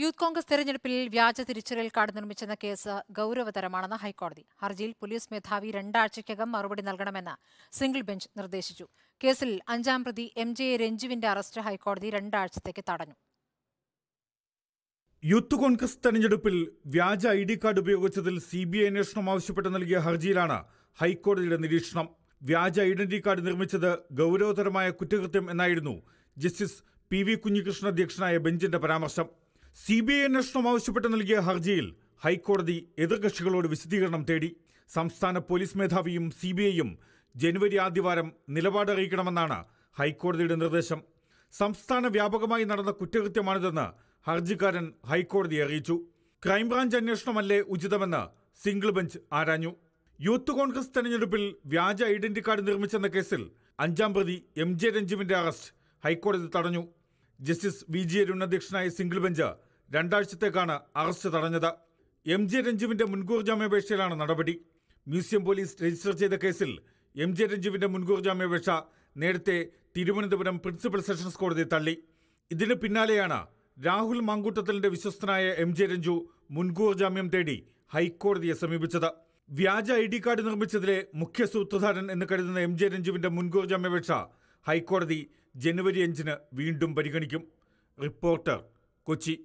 youth Congress തെരഞ്ഞെടുപ്പിൽ വ്യാജ തിരിച്ചറിയൽ കാർഡ് നിർമ്മിച്ചെന്ന കേസ് ഗൌരവതരമാണെന്ന് ഹൈക്കോടതി ഹർജിയിൽ പോലീസ് മേധാവി രണ്ടാഴ്ചയ്ക്കകം മറുപടി നൽകണമെന്ന് സിംഗിൾ ബെഞ്ച് നിർദ്ദേശിച്ചു കേസിൽ അഞ്ചാം പ്രതി എം ജെ രഞ്ജുവിന്റെ അറസ്റ്റ് ഹൈക്കോടതി രണ്ടാഴ്ചത്തേക്ക് തടഞ്ഞു യൂത്ത് കോൺഗ്രസ് തെരഞ്ഞെടുപ്പിൽ വ്യാജ ഐ ഡി കാർഡ് ഉപയോഗിച്ചതിൽ സി ബി ഐ അന്വേഷണം ആവശ്യപ്പെട്ട് നൽകിയ ഹർജിയിലാണ് ഹൈക്കോടതിയുടെ നിരീക്ഷണം വ്യാജ ഐഡന്റിറ്റി കാർഡ് നിർമ്മിച്ചത് ഗൌരവതരമായ കുറ്റകൃത്യം എന്നായിരുന്നു ജസ്റ്റിസ് പി വി കുഞ്ഞികൃഷ്ണൻ അധ്യക്ഷനായ ബെഞ്ചിന്റെ പരാമർശം സി ബി ഐ അന്വേഷണം ആവശ്യപ്പെട്ട് നൽകിയ ഹർജിയിൽ ഹൈക്കോടതി എതിർകക്ഷികളോട് വിശദീകരണം തേടി സംസ്ഥാന പോലീസ് മേധാവിയും സി ബി ഐയും ജനുവരി ആദ്യവാരം നിലപാടറിയിക്കണമെന്നാണ് ഹൈക്കോടതിയുടെ നിർദ്ദേശം സംസ്ഥാന വ്യാപകമായി നടന്ന കുറ്റകൃത്യമാണിതെന്ന് ഹർജിക്കാരൻ ഹൈക്കോടതിയെ അറിയിച്ചു ക്രൈംബ്രാഞ്ച് അന്വേഷണമല്ലേ ഉചിതമെന്ന് സിംഗിൾ ബെഞ്ച് ആരാഞ്ഞു യൂത്ത് കോൺഗ്രസ് തെരഞ്ഞെടുപ്പിൽ വ്യാജ ഐഡന്റി കാർഡ് നിർമ്മിച്ചെന്ന കേസിൽ അഞ്ചാം പ്രതി എം ജെ രഞ്ജുവിന്റെ അറസ്റ്റ് ഹൈക്കോടതി തടഞ്ഞു ജസ്റ്റിസ് വി ജി അരുൺ അധ്യക്ഷനായ സിംഗിൾ ബെഞ്ച് രണ്ടാഴ്ചത്തേക്കാണ് അറസ്റ്റ് തടഞ്ഞത് എം ജെ രഞ്ജുവിന്റെ മുൻകൂർ ജാമ്യാപേക്ഷയിലാണ് നടപടി മ്യൂസിയം പോലീസ് രജിസ്റ്റർ ചെയ്ത കേസിൽ എം ജെ രഞ്ജുവിന്റെ മുൻകൂർ ജാമ്യാപേക്ഷ നേരത്തെ തിരുവനന്തപുരം പ്രിൻസിപ്പൽ സെഷൻസ് കോടതി തള്ളി ഇതിന് പിന്നാലെയാണ് രാഹുൽ മാങ്കൂട്ടത്തലിന്റെ വിശ്വസ്തനായ എം ജെ രഞ്ജു മുൻകൂർ ജാമ്യം തേടി ഹൈക്കോടതിയെ സമീപിച്ചത് വ്യാജ ഐ ഡി കാർഡ് നിർമ്മിച്ചതിലെ മുഖ്യ സൂത്രധാരൻ എന്ന് കരുതുന്ന എം ജെ രഞ്ജുവിന്റെ മുൻകൂർ ജാമ്യാപേക്ഷ ഹൈക്കോടതി ജനുവരി അഞ്ചിന് വീണ്ടും പരിഗണിക്കും റിപ്പോർട്ടർ കൊച്ചി